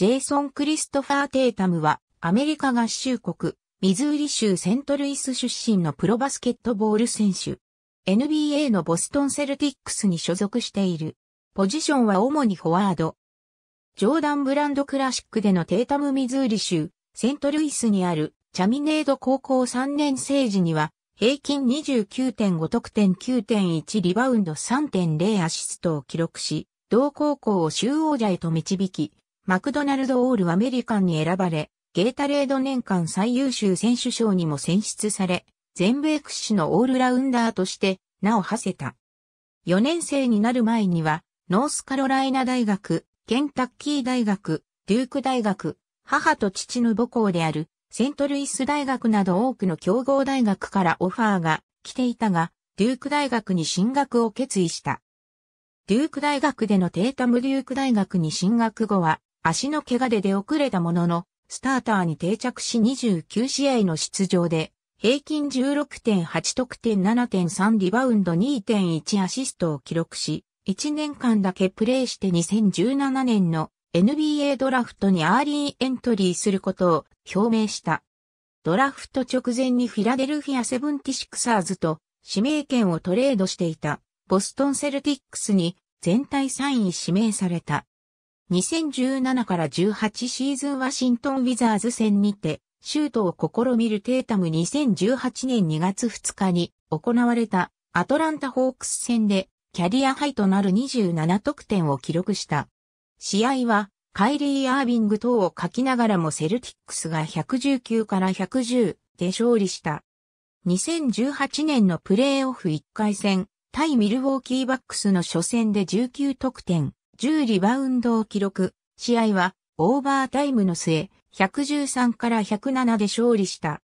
ジェイソン・クリストファー・テイタムは、アメリカ合衆国、ミズーリ州セントルイス出身のプロバスケットボール選手。NBA のボストンセルティックスに所属している。ポジションは主にフォワード。ジョーダンブランドクラシックでのテータムミズーリ州、セントルイスにあるチャミネード高校3年生時には、平均29.5得点9.1リバウンド3.0アシストを記録し、同高校を州王者へと導き、マクドナルド・オール・アメリカンに選ばれ、ゲータレード年間最優秀選手賞にも選出され、全米屈指のオールラウンダーとして名を馳せた。4年生になる前には、ノースカロライナ大学、ケンタッキー大学、デューク大学、母と父の母校であるセントルイス大学など多くの競合大学からオファーが来ていたが、デューク大学に進学を決意した。デューク大学でのテータムデューク大学に進学後は、足の怪我で出遅れたものの、スターターに定着し29試合の出場で、平均16.8得点7.3リバウンド2.1アシストを記録し、1年間だけプレーして2017年の NBA ドラフトにアーリーエントリーすることを表明した。ドラフト直前にフィラデルフィアセブンティシクサーズと指名権をトレードしていたボストンセルティックスに全体3位指名された。2017から18シーズンワシントンウィザーズ戦にて、シュートを試みるテータム2018年2月2日に行われたアトランタホークス戦でキャリアハイとなる27得点を記録した。試合はカイリー・アービング等を書きながらもセルティックスが119から110で勝利した。2018年のプレーオフ1回戦、対ミルウォーキーバックスの初戦で19得点、10リバウンドを記録、試合はオーバータイムの末、113から107で勝利した。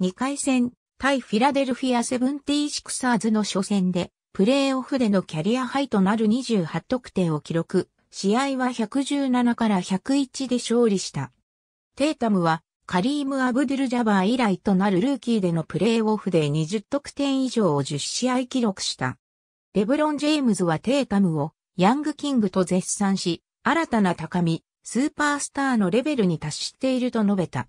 2回戦、対フィラデルフィアセブンティーシクサーズの初戦で、プレーオフでのキャリアハイとなる28得点を記録、試合は117から101で勝利した。テータムは、カリーム・アブドゥル・ジャバー以来となるルーキーでのプレーオフで20得点以上を10試合記録した。レブロン・ジェームズはテータムをヤングキングと絶賛し、新たな高み、スーパースターのレベルに達していると述べた。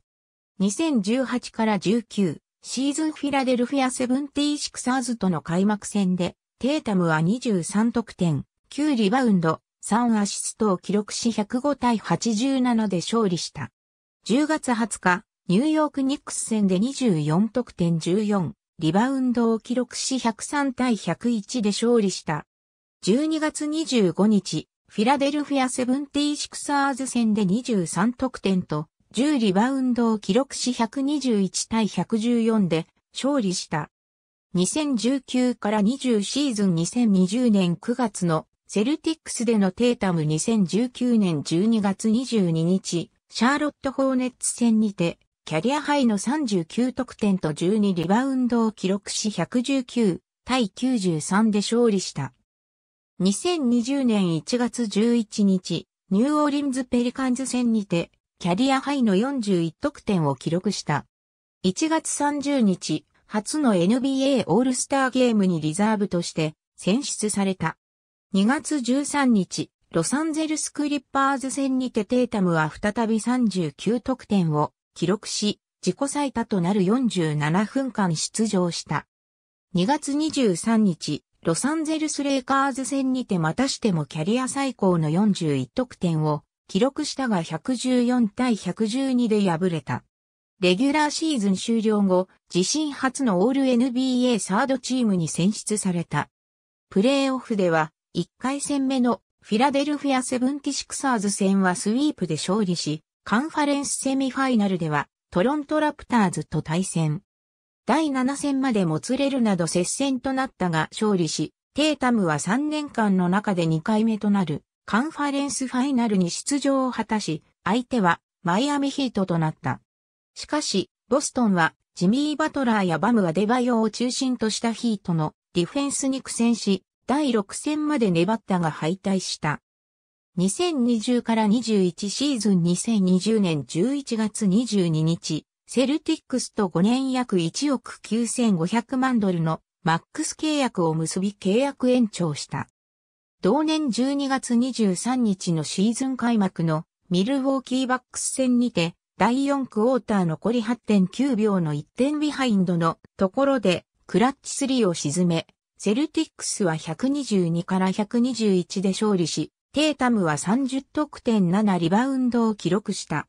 2018から19シーズンフィラデルフィアセブンティーシクサーズとの開幕戦で、テータムは23得点、9リバウンド、3アシストを記録し105対87で勝利した。10月20日、ニューヨークニックス戦で24得点14、リバウンドを記録し103対101で勝利した12月25日、フィラデルフィアセブンティーシクサーズ戦で23得点と、10リバウンドを記録し121対114で勝利した。2019から20シーズン2020年9月のセルティックスでのテータム2019年12月22日、シャーロット・ホーネッツ戦にて、キャリアハイの39得点と12リバウンドを記録し119対93で勝利した。2020年1月11日、ニューオーリンズペリカンズ戦にて、キャリアハイの41得点を記録した。1月30日、初の NBA オールスターゲームにリザーブとして選出された。2月13日、ロサンゼルスクリッパーズ戦にてテータムは再び39得点を記録し、自己最多となる47分間出場した。2月23日、ロサンゼルス・レイカーズ戦にてまたしてもキャリア最高の41得点を記録したが114対112で敗れた。レギュラーシーズン終了後、自身初のオール NBA サードチームに選出された。プレーオフでは、1回戦目のフィラデルフィア・セブンティシクサーズ戦はスイープで勝利し、カンファレンスセミファイナルではトロントラプターズと対戦。第7戦までもつれるなど接戦となったが勝利し、テータムは3年間の中で2回目となるカンファレンスファイナルに出場を果たし、相手はマイアミヒートとなった。しかし、ボストンはジミー・バトラーやバムはデバイオを中心としたヒートのディフェンスに苦戦し、第6戦まで粘ったが敗退した。2020から21シーズン2020年11月22日、セルティックスと5年約1億9500万ドルのマックス契約を結び契約延長した。同年12月23日のシーズン開幕のミルウォーキーバックス戦にて第4クォーター残り8.9秒の1点ビハインドのところでクラッチ3を沈め、セルティックスは122から121で勝利し、テータムは30得点7リバウンドを記録した。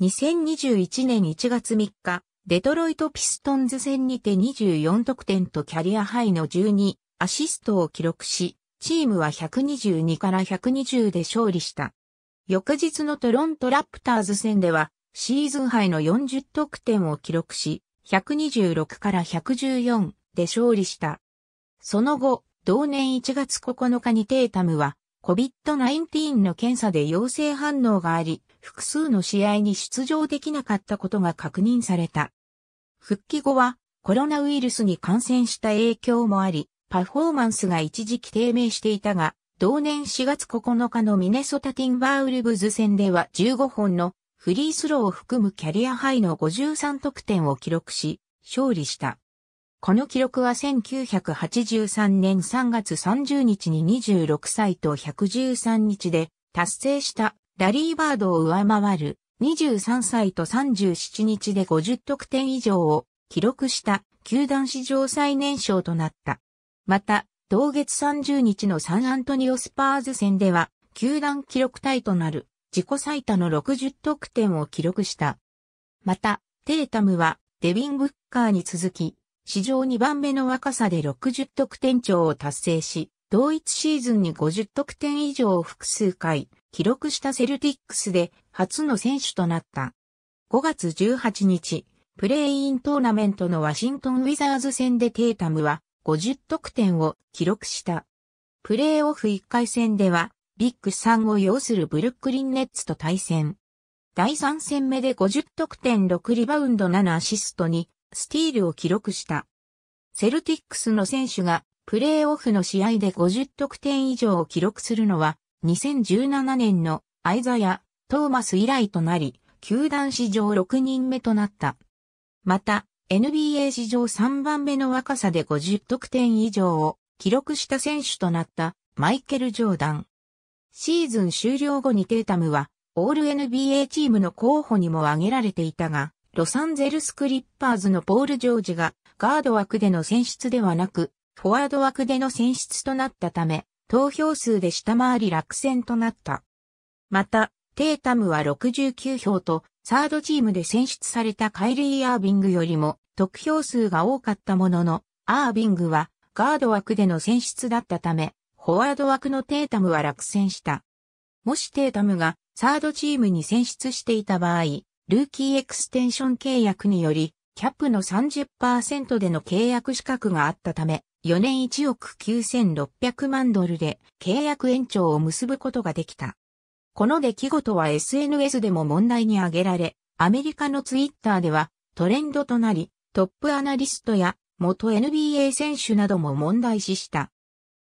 2021年1月3日、デトロイトピストンズ戦にて24得点とキャリアハイの12アシストを記録し、チームは122から120で勝利した。翌日のトロントラプターズ戦では、シーズンハイの40得点を記録し、126から114で勝利した。その後、同年1月9日にテータムは、COVID-19 の検査で陽性反応があり、複数の試合に出場できなかったことが確認された。復帰後はコロナウイルスに感染した影響もあり、パフォーマンスが一時期低迷していたが、同年4月9日のミネソタティンバーウルブズ戦では15本のフリースローを含むキャリアハイの53得点を記録し、勝利した。この記録は1983年3月30日に26歳と113日で達成したラリーバードを上回る23歳と37日で50得点以上を記録した球団史上最年少となった。また、同月30日のサンアントニオスパーズ戦では、球団記録体となる自己最多の60得点を記録した。また、テータムはデビン・ブッカーに続き、史上2番目の若さで60得点超を達成し、同一シーズンに50得点以上を複数回、記録したセルティックスで初の選手となった。5月18日、プレイイントーナメントのワシントン・ウィザーズ戦でテータムは50得点を記録した。プレーオフ1回戦ではビッグ3を要するブルックリン・ネッツと対戦。第3戦目で50得点6リバウンド7アシストにスティールを記録した。セルティックスの選手がプレーオフの試合で50得点以上を記録するのは2017年のアイザヤ・トーマス以来となり、球団史上6人目となった。また、NBA 史上3番目の若さで50得点以上を記録した選手となったマイケル・ジョーダン。シーズン終了後にテータムはオール NBA チームの候補にも挙げられていたが、ロサンゼルスクリッパーズのポール・ジョージがガード枠での選出ではなく、フォワード枠での選出となったため、投票数で下回り落選となった。また、テータムは69票と、サードチームで選出されたカイリー・アービングよりも得票数が多かったものの、アービングはガード枠での選出だったため、フォワード枠のテータムは落選した。もしテータムがサードチームに選出していた場合、ルーキーエクステンション契約により、キャップの30%での契約資格があったため、4年1億9600万ドルで契約延長を結ぶことができた。この出来事は SNS でも問題に挙げられ、アメリカのツイッターではトレンドとなり、トップアナリストや元 NBA 選手なども問題視した。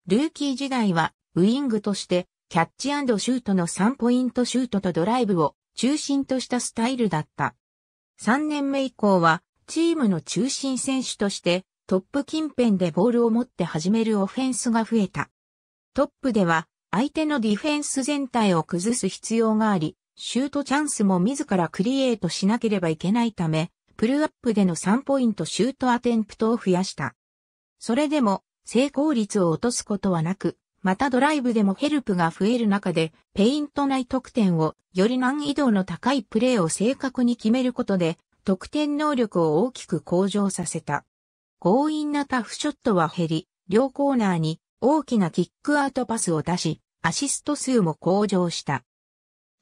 ルーキー時代はウィングとしてキャッチシュートの3ポイントシュートとドライブを中心としたスタイルだった。3年目以降はチームの中心選手としてトップ近辺でボールを持って始めるオフェンスが増えた。トップでは相手のディフェンス全体を崩す必要があり、シュートチャンスも自らクリエイトしなければいけないため、プルアップでの3ポイントシュートアテンプトを増やした。それでも成功率を落とすことはなく、またドライブでもヘルプが増える中で、ペイント内得点をより難易度の高いプレーを正確に決めることで、得点能力を大きく向上させた。強引なタフショットは減り、両コーナーに大きなキックアウトパスを出し、アシスト数も向上した。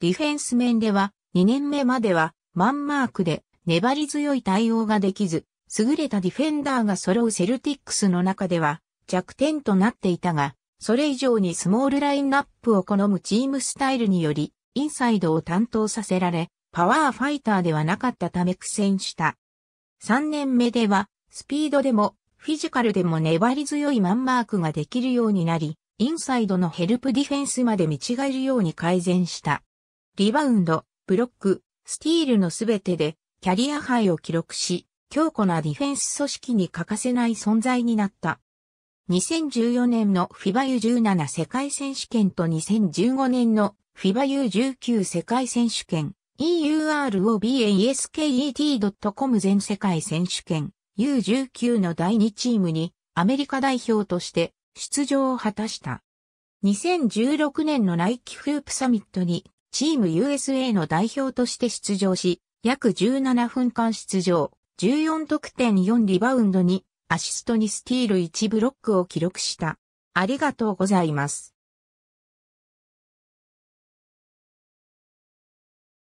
ディフェンス面では、2年目までは、マンマークで粘り強い対応ができず、優れたディフェンダーが揃うセルティックスの中では弱点となっていたが、それ以上にスモールラインナップを好むチームスタイルにより、インサイドを担当させられ、パワーファイターではなかったため苦戦した。3年目では、スピードでも、フィジカルでも粘り強いマンマークができるようになり、インサイドのヘルプディフェンスまで見違えるように改善した。リバウンド、ブロック、スティールのすべてでキャリアハイを記録し、強固なディフェンス組織に欠かせない存在になった。2014年の f i バ a u 1 7世界選手権と2015年の f i バ a u 1 9世界選手権 EUROBASKET.com 全世界選手権 U19 の第2チームにアメリカ代表として出場を果たした。2016年のナイキフープサミットにチーム USA の代表として出場し、約17分間出場、14得点4リバウンドにアシストにスティール1ブロックを記録した。ありがとうございます。